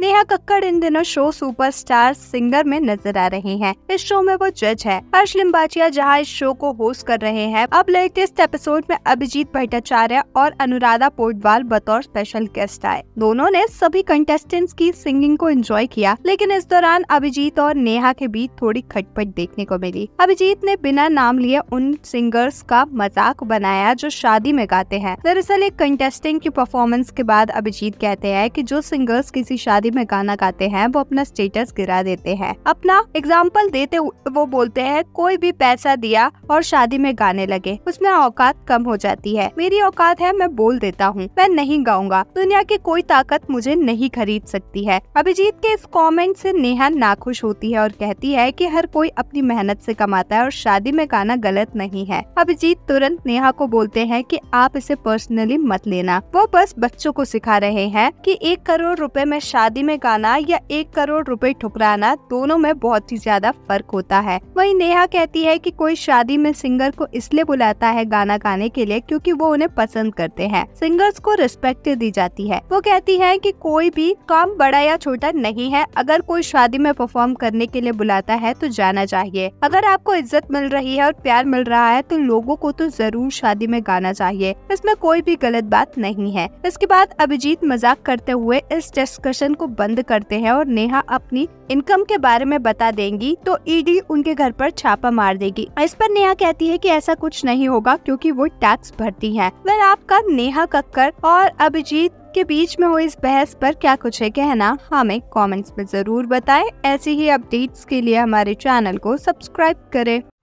नेहा कक्कड़ इन दिनों show super star singer में नजर आ रही हैं। इस शो में वो जज है हर्ष लिम्बाचिया जहां इस शो को होस्ट कर रहे हैं अब लेटेस्ट एपिसोड में अभिजीत भट्टाचार्य और अनुराधा पोटवाल बतौर स्पेशल गेस्ट आए दोनों ने सभी कंटेस्टेंट्स की सिंगिंग को एंजॉय किया लेकिन इस दौरान अभिजीत और नेहा के बीच थोड़ी खटपट देखने को मिली अभिजीत ने बिना नाम लिए उन सिंगर्स का मजाक बनाया जो शादी में गाते हैं दरअसल एक कंटेस्टेंट की परफॉर्मेंस के बाद अभिजीत कहते हैं की जो सिंगर्स किसी शादी शादी में गाना गाते हैं वो अपना स्टेटस गिरा देते हैं अपना एग्जाम्पल देते वो बोलते हैं कोई भी पैसा दिया और शादी में गाने लगे उसमें औकात कम हो जाती है मेरी औकात है मैं बोल देता हूँ मैं नहीं गाऊंगा दुनिया की कोई ताकत मुझे नहीं खरीद सकती है अभिजीत के इस कॉमेंट से नेहा नाखुश होती है और कहती है की हर कोई अपनी मेहनत से कमाता है और शादी में गाना गलत नहीं है अभिजीत तुरंत नेहा को बोलते हैं कि आप इसे पर्सनली मत लेना वो बस बच्चों को सिखा रहे हैं कि एक करोड़ रुपए में शादी शादी में गाना या एक करोड़ रुपए ठुकराना दोनों में बहुत ही ज्यादा फर्क होता है वही नेहा कहती है कि कोई शादी में सिंगर को इसलिए बुलाता है गाना गाने के लिए क्योंकि वो उन्हें पसंद करते हैं सिंगर्स को रिस्पेक्ट दी जाती है वो कहती है कि कोई भी काम बड़ा या छोटा नहीं है अगर कोई शादी में परफॉर्म करने के लिए बुलाता है तो जाना चाहिए अगर आपको इज्जत मिल रही है और प्यार मिल रहा है तो लोगों को तो जरूर शादी में गाना चाहिए इसमें कोई भी गलत बात नहीं है इसके बाद अभिजीत मजाक करते हुए इस डिस्कशन को बंद करते हैं और नेहा अपनी इनकम के बारे में बता देंगी तो ईडी उनके घर पर छापा मार देगी इस पर नेहा कहती है कि ऐसा कुछ नहीं होगा क्योंकि वो टैक्स भरती है वह आपका नेहा कक्कर और अभिजीत के बीच में हुई इस बहस पर क्या कुछ है कहना हमें कमेंट्स में जरूर बताएं ऐसी ही अपडेट्स के लिए हमारे चैनल को सब्सक्राइब करें